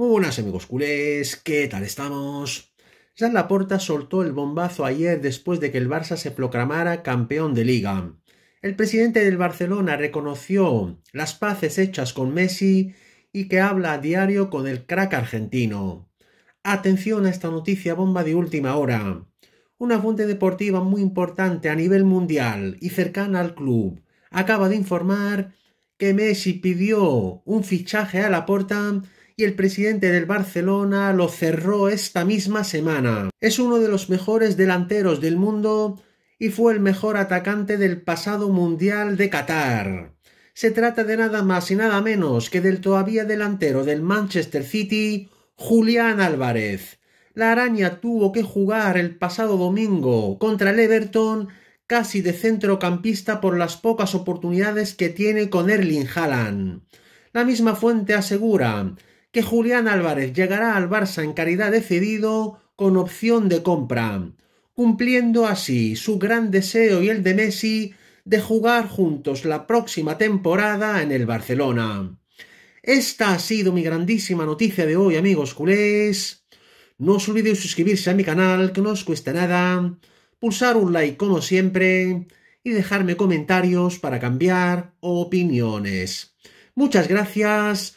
Buenas amigos culés, ¿qué tal estamos? Jean Laporta soltó el bombazo ayer después de que el Barça se proclamara campeón de liga. El presidente del Barcelona reconoció las paces hechas con Messi y que habla a diario con el crack argentino. Atención a esta noticia bomba de última hora. Una fuente deportiva muy importante a nivel mundial y cercana al club acaba de informar que Messi pidió un fichaje a Laporta y el presidente del Barcelona lo cerró esta misma semana. Es uno de los mejores delanteros del mundo y fue el mejor atacante del pasado Mundial de Qatar. Se trata de nada más y nada menos que del todavía delantero del Manchester City, Julián Álvarez. La araña tuvo que jugar el pasado domingo contra el Everton casi de centrocampista por las pocas oportunidades que tiene con Erling Haaland. La misma fuente asegura Julián Álvarez llegará al Barça en caridad decidido con opción de compra, cumpliendo así su gran deseo y el de Messi de jugar juntos la próxima temporada en el Barcelona. Esta ha sido mi grandísima noticia de hoy, amigos culés. No os olvidéis suscribirse a mi canal, que no os cuesta nada, pulsar un like como siempre y dejarme comentarios para cambiar opiniones. Muchas gracias,